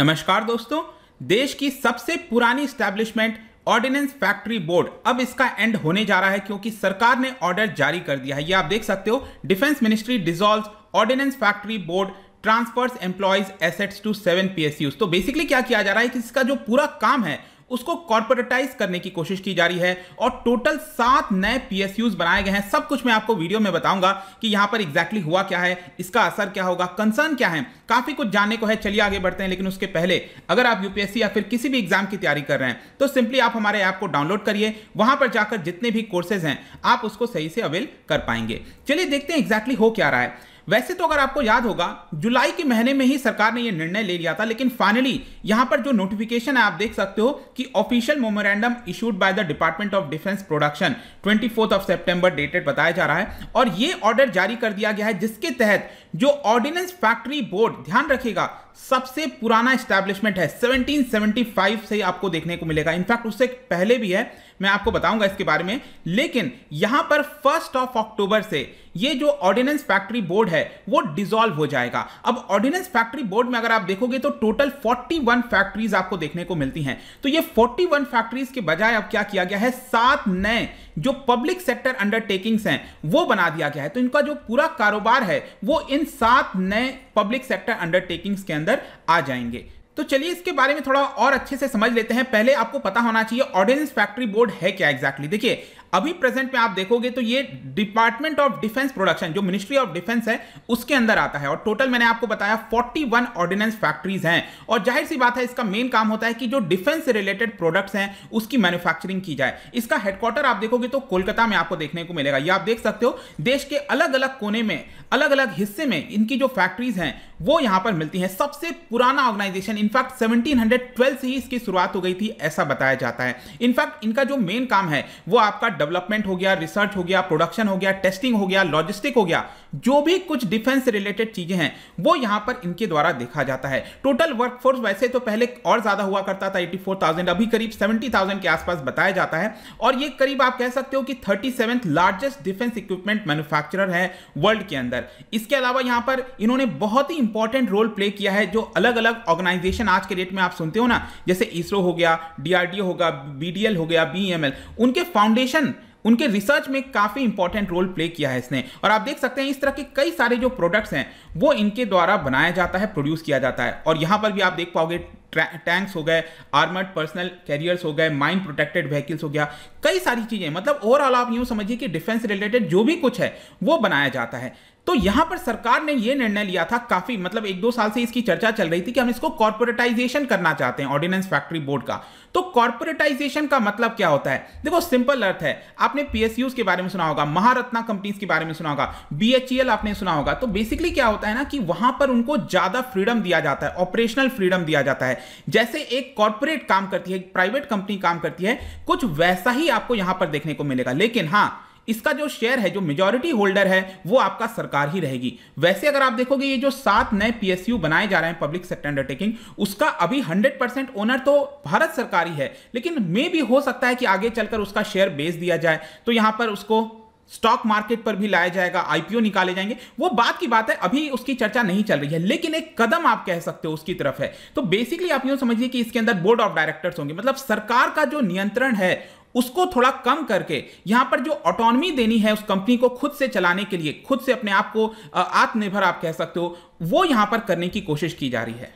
नमस्कार दोस्तों देश की सबसे पुरानी स्टैब्लिशमेंट ऑर्डिनेंस फैक्ट्री बोर्ड अब इसका एंड होने जा रहा है क्योंकि सरकार ने ऑर्डर जारी कर दिया है ये आप देख सकते हो defence ministry dissolve ordnance factory board transfers employees assets to seven P तो बेसिकली क्या किया जा रहा है कि इसका जो पूरा काम है उसको कॉर्पोरेटाइज करने की कोशिश की जा रही है और टोटल सात नए पीएसयूज बनाए गए हैं सब कुछ मैं आपको वीडियो में बताऊंगा कि यहां पर एग्जैक्टली हुआ क्या है इसका असर क्या होगा कंसर्न क्या है काफी कुछ जानने को है चलिए आगे बढ़ते हैं लेकिन उसके पहले अगर आप यूपीएससी या फिर किसी भी एग्जाम की तैयारी कर रहे हैं तो सिंपली आप हमारे ऐप को डाउनलोड करिए वहां पर जाकर जितने भी कोर्सेज हैं आप उसको सही से अवेल कर पाएंगे चलिए देखते हैं एग्जैक्टली हो क्या रहा है वैसे तो अगर आपको याद होगा जुलाई के महीने में ही सरकार ने यह निर्णय ले लिया था लेकिन फाइनली यहां पर जो नोटिफिकेशन है आप देख सकते हो कि official memorandum issued by the department of defence production twenty of September dated बताया जा रहा है और ये ऑर्डर जारी कर दिया गया है जिसके तहत जो ऑर्डिनेंस फैक्ट्री बोर्ड ध्यान रखेगा सबसे पुराना स्टैब्लिशमेंट है 1775 से आपको देखने को मिलेगा इनफैक्ट उससे पहले भी है मैं आपको बताऊंगा इसके बारे में लेकिन यहां पर फर्स्ट ऑफ अक्टूबर से ये जो ऑर्डिनेंस फैक्ट्री बोर्ड है वो डिजोल्व हो जाएगा अब ऑर्डिनेंस फैक्ट्री बोर्ड में अगर आप देखोगे तो टोटल 41 फैक्ट्रीज आपको देखने को मिलती हैं तो ये 41 फैक्ट्रीज के बजाय अब क्या किया गया है सात नए जो पब्लिक सेक्टर अंडरटेकिंग्स हैं वो बना दिया गया है तो इनका जो पूरा कारोबार है वो इन सात नए पब्लिक सेक्टर अंडरटेकिंग्स के अंदर आ जाएंगे तो चलिए इसके बारे में थोड़ा और अच्छे से समझ लेते हैं पहले आपको पता होना चाहिए ऑर्डिनेंस फैक्ट्री बोर्ड है क्या एग्जैक्टली exactly? देखिए अभी प्रेजेंट में आप देखोगे तो ये डिपार्टमेंट ऑफ डिफेंस प्रोडक्शन जो मिनिस्ट्री ऑफ डिफेंस है उसके अंदर आता है और टोटल मैंने आपको बताया 41 वन ऑर्डिनेंस फैक्ट्रीज हैं और जाहिर सी बात है इसका मेन काम होता है कि जो डिफेंस से रिलेटेड प्रोडक्ट्स हैं उसकी मैन्युफैक्चरिंग की जाए इसका हेडक्वार्टर आप देखोगे तो कोलकाता में आपको देखने को मिलेगा ये आप देख सकते हो देश के अलग अलग कोने में अलग अलग हिस्से में इनकी जो फैक्ट्रीज हैं वो यहां पर मिलती हैं सबसे पुराना ऑर्गेनाइजेशन इनफैक्ट 1712 से ही इसकी शुरुआत हो गई थी ऐसा बताया जाता है इनफैक्ट इनका जो मेन काम है वो आपका डेवलपमेंट हो गया रिसर्च हो गया प्रोडक्शन हो गया टेस्टिंग हो गया लॉजिस्टिक हो गया जो भी कुछ डिफेंस रिलेटेड चीजें हैं वो यहां पर इनके द्वारा देखा जाता है टोटल वर्कफोर्स वैसे तो पहले और ज्यादा हुआ करता था 84,000 अभी करीब 70,000 के आसपास बताया जाता है और ये करीब आप कह सकते हो कि thirty largest defence equipment manufacturer है वर्ल्ड के अंदर इसके अलावा यहां पर इन्होंने बहुत ही इंपॉर्टेंट रोल प्ले किया है जो अलग अलग ऑर्गेनाइजेशन आज के डेट में आप सुनते हो ना जैसे इसरो हो गया डीआरडीओ होगा बीडीएल हो गया बीएमएल उनके फाउंडेशन उनके रिसर्च में काफ़ी इंपॉर्टेंट रोल प्ले किया है इसने और आप देख सकते हैं इस तरह के कई सारे जो प्रोडक्ट्स हैं वो इनके द्वारा बनाया जाता है प्रोड्यूस किया जाता है और यहाँ पर भी आप देख पाओगे टैंक्स हो गए आर्मर्ड पर्सनल कैरियर्स हो गए माइंड प्रोटेक्टेड व्हीकल्स हो गया कई सारी चीज़ें मतलब ओवरऑल आप यूँ समझिए कि डिफेंस रिलेटेड जो भी कुछ है वो बनाया जाता है तो यहां पर सरकार ने यह निर्णय लिया था काफी मतलब एक दो साल से इसकी चर्चा चल रही थी कि हम इसको कॉर्पोरेटाइजेशन करना चाहते हैं ऑर्डिनेंस फैक्ट्री बोर्ड का तो कॉर्पोरेटाइजेशन का मतलब क्या होता है देखो सिंपल अर्थ है आपने पीएसयूज के बारे में सुना होगा महारत्ना कंपनीज के बारे में सुना होगा बीएचईएल e आपने सुना होगा तो बेसिकली क्या होता है ना कि वहां पर उनको ज्यादा फ्रीडम दिया जाता है ऑपरेशनल फ्रीडम दिया जाता है जैसे एक कॉर्पोरेट काम करती है प्राइवेट कंपनी काम करती है कुछ वैसा ही आपको यहां पर देखने को मिलेगा लेकिन हाँ इसका जो शेयर है जो मेजोरिटी होल्डर है वो आपका सरकार ही रहेगी वैसे अगर आप देखोगे ये जो सात नए पीएसयू बनाए जा रहे हैं पब्लिक सेक्टर अंडरटेकिंग उसका अभी 100% ओनर तो भारत सरकार ही है लेकिन मे भी हो सकता है कि आगे चलकर उसका शेयर बेच दिया जाए तो यहां पर उसको स्टॉक मार्केट पर भी लाया जाएगा आईपीओ निकाले जाएंगे वो बात की बात है अभी उसकी चर्चा नहीं चल रही है लेकिन एक कदम आप कह सकते हो उसकी तरफ है तो बेसिकली आप यूं समझिए कि इसके अंदर बोर्ड ऑफ डायरेक्टर्स होंगे मतलब सरकार का जो नियंत्रण है उसको थोड़ा कम करके यहां पर जो ऑटोनमी देनी है उस कंपनी को खुद से चलाने के लिए खुद से अपने आप को आत्मनिर्भर आप कह सकते हो वो यहां पर करने की कोशिश की जा रही है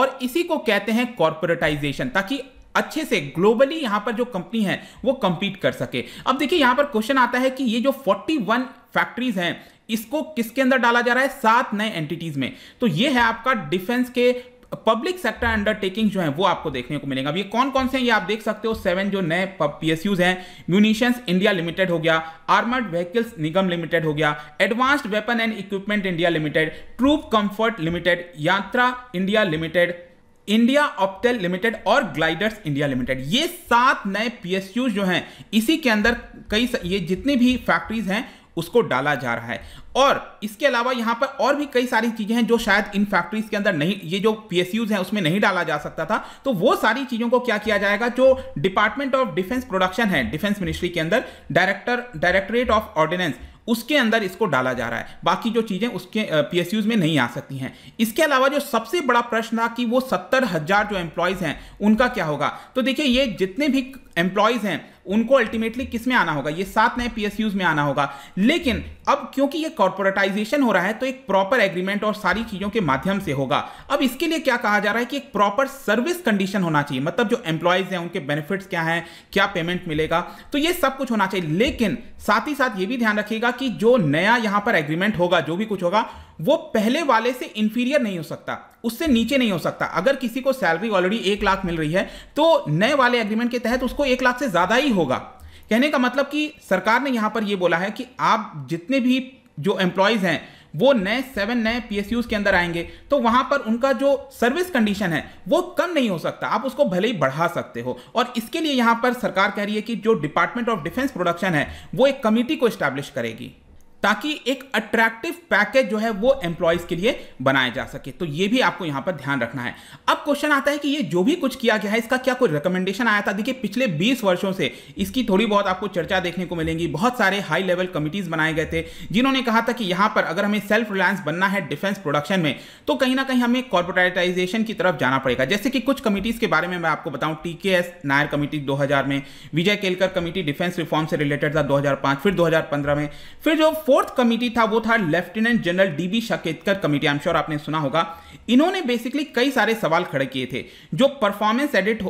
और इसी को कहते हैं कॉरपोरेटाइजेशन ताकि अच्छे से ग्लोबली यहां पर जो कंपनी है वो कंपीट कर सके अब देखिए यहां पर क्वेश्चन आता है कि ये जो 41 फैक्ट्रीज हैं इसको किसके अंदर डाला जा रहा है सात नए एंटिटीज में तो ये है आपका डिफेंस के पब्लिक सेक्टर अंडरटेकिंग जो है वो आपको देखने को मिलेगा अब ये कौन कौन से हैं ये आप देख सकते हो सेवन जो नए पीएसयूज हैं म्यूनिशंस इंडिया लिमिटेड हो गया आर्मर्ड व्हीकल्स निगम लिमिटेड हो गया advanced weapon and equipment India limited troop comfort limited Yantra India limited India Optel limited और ग्लाइडर्स इंडिया लिमिटेड ये सात नए पीएसयू जो हैं इसी के अंदर कई ये जितनी भी फैक्ट्रीज हैं उसको डाला जा रहा है और इसके अलावा यहाँ पर और भी कई सारी चीज़ें हैं जो शायद इन फैक्ट्रीज के अंदर नहीं ये जो पी हैं उसमें नहीं डाला जा सकता था तो वो सारी चीज़ों को क्या किया जाएगा जो डिपार्टमेंट ऑफ डिफेंस प्रोडक्शन है डिफेंस मिनिस्ट्री के अंदर डायरेक्टर डायरेक्टरेट ऑफ ऑर्डिनेंस उसके अंदर इसको डाला जा रहा है बाकी जो चीज़ें उसके पी में नहीं आ सकती हैं इसके अलावा जो सबसे बड़ा प्रश्न था कि वो सत्तर हज़ार जो एम्प्लॉयज़ हैं उनका क्या होगा तो देखिए ये जितने भी एम्प्लॉयज़ हैं उनको अल्टीमेटली किस में आना होगा ये सात नए पी में आना होगा लेकिन अब क्योंकि ये कॉर्पोरेटाइजेशन हो रहा है तो एक प्रॉपर एग्रीमेंट और सारी चीज़ों के माध्यम से होगा अब इसके लिए क्या कहा जा रहा है कि एक प्रॉपर सर्विस कंडीशन होना चाहिए मतलब जो एम्प्लॉयज़ हैं उनके बेनिफिट्स क्या हैं क्या पेमेंट मिलेगा तो ये सब कुछ होना चाहिए लेकिन साथ ही साथ ये भी ध्यान रखिएगा कि जो नया यहाँ पर एग्रीमेंट होगा जो भी कुछ होगा वो पहले वाले से इंफीरियर नहीं हो सकता उससे नीचे नहीं हो सकता अगर किसी को सैलरी ऑलरेडी एक लाख मिल रही है तो नए वाले एग्रीमेंट के तहत उसको एक लाख से ज़्यादा ही होगा कहने का मतलब कि सरकार ने यहाँ पर यह बोला है कि आप जितने भी जो एम्प्लॉयज़ हैं वो नए सेवन नए पी के अंदर आएंगे तो वहां पर उनका जो सर्विस कंडीशन है वो कम नहीं हो सकता आप उसको भले ही बढ़ा सकते हो और इसके लिए यहां पर सरकार कह रही है कि जो डिपार्टमेंट ऑफ डिफेंस प्रोडक्शन है वो एक कमेटी को स्टैब्लिश करेगी ताकि एक अट्रैक्टिव पैकेज जो है वो एम्प्लॉयज के लिए बनाया जा सके तो ये भी आपको यहां पर ध्यान रखना है अब क्वेश्चन आता है कि ये जो भी कुछ किया गया है इसका क्या कोई रिकमेंडेशन आया था देखिए पिछले 20 वर्षों से इसकी थोड़ी बहुत आपको चर्चा देखने को मिलेंगी बहुत सारे हाई लेवल कमिटीज बनाए गए थे जिन्होंने कहा था कि यहां पर अगर हमें सेल्फ रिलायंस बनना है डिफेंस प्रोडक्शन में तो कहीं ना कहीं हमें कॉर्पोरेटाइजेशन की तरफ जाना पड़ेगा जैसे कि कुछ कमिटीज के बारे में मैं आपको बताऊं टीकेएस नायर कमेटी दो में Vijay Kelkar committee defence reform से रिलेटेड था दो फिर दो में फिर जो फोर्थ कमिटी था वो था lieutenant general DB Shekatkar committee I am sure आपने सुना होगा इन्होंने बेसिकली कई सारे सवाल खड़े किए थे जो परफॉर्मेंस एडिट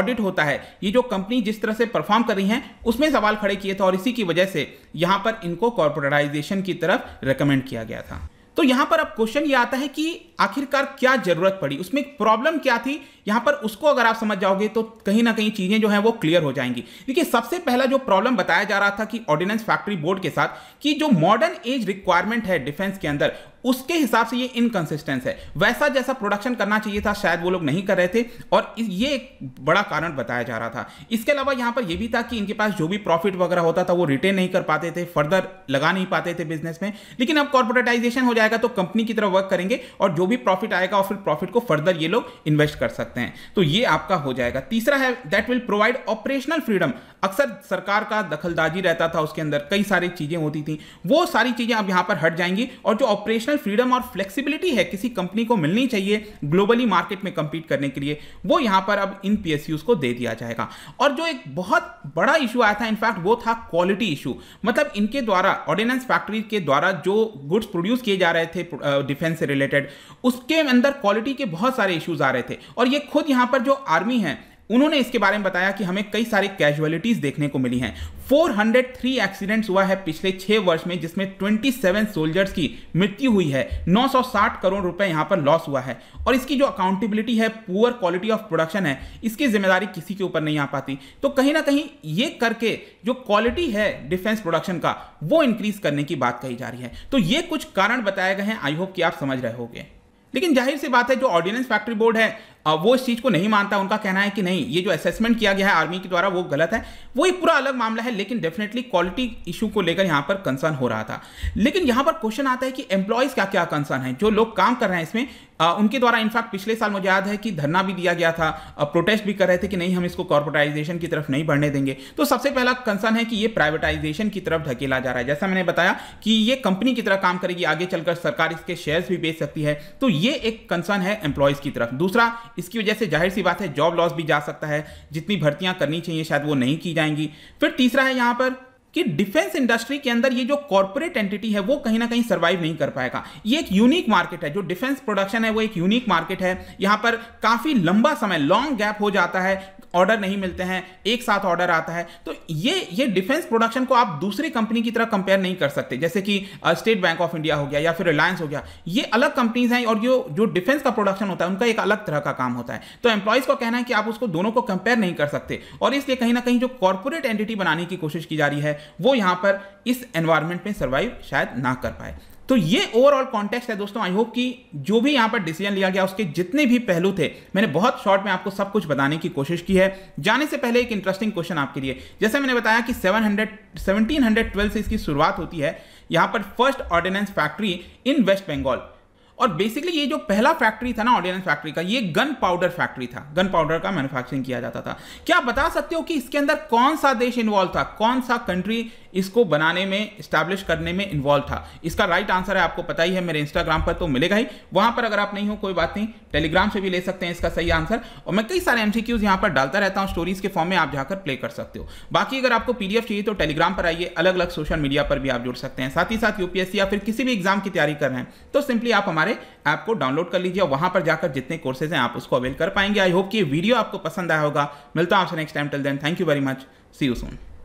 ऑडिट होता है ये जो कंपनी जिस तरह से परफॉर्म कर रही है उसमें सवाल खड़े किए थे और इसी की वजह से यहां पर इनको कॉर्पोरेटाइजेशन की तरफ रिकमेंड किया गया था तो यहां पर अब क्वेश्चन ये आता है कि आखिरकार क्या जरूरत पड़ी उसमें प्रॉब्लम क्या थी यहां पर उसको अगर आप समझ जाओगे तो कहीं ना कहीं चीजें जो है वो क्लियर हो जाएंगी देखिए सबसे पहला जो प्रॉब्लम बताया जा रहा था कि ऑर्डिनेंस फैक्ट्री बोर्ड के साथ कि जो मॉडर्न एज रिक्वायरमेंट है डिफेंस के अंदर उसके हिसाब से ये इनकंसिस्टेंस है वैसा जैसा प्रोडक्शन करना चाहिए था शायद वो लोग नहीं कर रहे थे और ये एक बड़ा कारण बताया जा रहा था इसके अलावा यहां पर यह भी था कि इनके पास जो भी प्रॉफिट वगैरह होता था वो रिटेन नहीं कर पाते थे फर्दर लगा नहीं पाते थे बिजनेस में लेकिन अब कॉर्पोरेटाइजेशन हो जाएगा तो कंपनी की तरफ वर्क करेंगे और जो भी प्रॉफिट आएगा और फिर प्रॉफिट को फर्दर ये लोग इन्वेस्ट कर सकते हैं तो ये आपका हो जाएगा तीसरा है that will provide operational freedom अक्सर सरकार का दखलदाजी रहता था उसके अंदर कई सारी चीज़ें होती थी वो सारी चीज़ें अब यहाँ पर हट जाएंगी और जो ऑपरेशनल फ्रीडम और फ्लेक्सिबिलिटी है किसी कंपनी को मिलनी चाहिए ग्लोबली मार्केट में कंपीट करने के लिए वो यहाँ पर अब इन पी को दे दिया जाएगा और जो एक बहुत बड़ा इशू आया था इनफैक्ट वो था क्वालिटी इशू मतलब इनके द्वारा ऑर्डिनेंस फैक्ट्री के द्वारा जो गुड्स प्रोड्यूस किए जा रहे थे डिफेंस से रिलेटेड उसके अंदर क्वालिटी के बहुत सारे इश्यूज आ रहे थे और ये खुद यहाँ पर जो आर्मी है उन्होंने इसके बारे में बताया कि हमें कई सारी कैजुअलिटीज देखने को मिली हैं 403 एक्सीडेंट्स हुआ है पिछले छह वर्ष में जिसमें 27 सोल्जर्स की मृत्यु हुई है 960 करोड़ रुपए यहां पर लॉस हुआ है और इसकी जो अकाउंटेबिलिटी है पुअर क्वालिटी ऑफ प्रोडक्शन है इसकी जिम्मेदारी किसी के ऊपर नहीं आ पाती तो कहीं ना कहीं ये करके जो क्वालिटी है डिफेंस प्रोडक्शन का वो इंक्रीज करने की बात कही जा रही है तो ये कुछ कारण बताए गए हैं आई होप कि आप समझ रहे होगे लेकिन जाहिर सी बात है जो ऑर्डिनेंस फैक्ट्री बोर्ड है वो इस चीज़ को नहीं मानता उनका कहना है कि नहीं ये जो असेसमेंट किया गया है आर्मी के द्वारा वो गलत है वो एक पूरा अलग मामला है लेकिन डेफिनेटली क्वालिटी इशू को लेकर यहाँ पर कंसर्न हो रहा था लेकिन यहाँ पर क्वेश्चन आता है कि एम्प्लॉयज़ का क्या कंसर्न है जो लोग काम कर रहे हैं इसमें आ, उनके द्वारा इनफैक्ट पिछले साल मुझे याद है कि धरना भी दिया गया था आ, प्रोटेस्ट भी कर रहे थे कि नहीं हम इसको कॉर्पोरेटाइजेशन की तरफ नहीं बढ़ने देंगे तो सबसे पहला कंसर्न है कि ये प्राइवेटाइजेशन की तरफ धकेला जा रहा है जैसा मैंने बताया कि ये कंपनी की तरह काम करेगी आगे चलकर सरकार इसके शेयर्स भी बेच सकती है तो ये एक कंसर्न है एम्प्लॉयज़ की तरफ दूसरा इसकी वजह से जाहिर सी बात है जॉब लॉस भी जा सकता है जितनी भर्तियां करनी चाहिए शायद वो नहीं की जाएंगी फिर तीसरा है यहाँ पर कि डिफेंस इंडस्ट्री के अंदर ये जो कॉर्पोरेट एंटिटी है वो कहीं ना कहीं सर्वाइव नहीं कर पाएगा ये एक यूनिक मार्केट है जो डिफेंस प्रोडक्शन है वो एक यूनिक मार्केट है यहाँ पर काफी लंबा समय लॉन्ग गैप हो जाता है ऑर्डर नहीं मिलते हैं एक साथ ऑर्डर आता है तो ये ये डिफेंस प्रोडक्शन को आप दूसरी कंपनी की तरह कंपेयर नहीं कर सकते जैसे कि स्टेट बैंक ऑफ इंडिया हो गया या फिर रिलायंस हो गया ये अलग कंपनीज हैं और जो जो डिफेंस का प्रोडक्शन होता है उनका एक अलग तरह का काम होता है तो एम्प्लॉयज का कहना है कि आप उसको दोनों को कंपेयर नहीं कर सकते और इसलिए कहीं ना कहीं जो कॉर्पोरेट एंटिटी बनाने की कोशिश की जा रही है वो यहाँ पर इस एनवायरमेंट में सर्वाइव शायद ना कर पाए तो ये ओवरऑल कॉन्टेक्स्ट है दोस्तों आई होप कि जो भी यहाँ पर डिसीजन लिया गया उसके जितने भी पहलू थे मैंने बहुत शॉर्ट में आपको सब कुछ बताने की कोशिश की है जाने से पहले एक इंटरेस्टिंग क्वेश्चन आपके लिए जैसे मैंने बताया कि 700 1712 से इसकी शुरुआत होती है यहाँ पर first ordnance factory in West Bengal और बेसिकली ये जो पहला फैक्ट्री था ना ऑर्डिनेंस फैक्ट्री का ये गन पाउडर फैक्ट्री था गन पाउडर का मैन्युफैक्चरिंग किया जाता था क्या बता सकते हो कि इसके अंदर कौन सा देश इन्वॉल्व था कौन सा कंट्री इसको बनाने में स्टैब्लिश करने में इन्वॉल्व था इसका राइट आंसर है आपको पता ही है मेरे इंस्टाग्राम पर तो मिलेगा ही वहां पर अगर आप नहीं हो कोई बात नहीं टेलीग्राम से भी ले सकते हैं इसका सही आंसर और मैं कई सारे एमसीक्यूज यहां पर डालता रहता हूं स्टोरीज के फॉर्म में आप जाकर प्ले कर सकते हो बाकी अगर आपको पीडीएफ चाहिए तो टेलीग्राम पर आइए अलग अलग सोशल मीडिया पर भी आप जुड़ सकते हैं साथ ही साथ यूपीएससी या फिर किसी भी एग्जाम की तैयारी कर रहे हैं तो सिंपली आप हमारे ऐप को डाउनलोड कर लीजिए और वहां पर जाकर जितने कोर्सेज हैं आप उसको अवेल कर पाएंगे आई होप कि वीडियो आपको पसंद आया होगा मिलता हूं आपसे next time till then thank you very much see you Son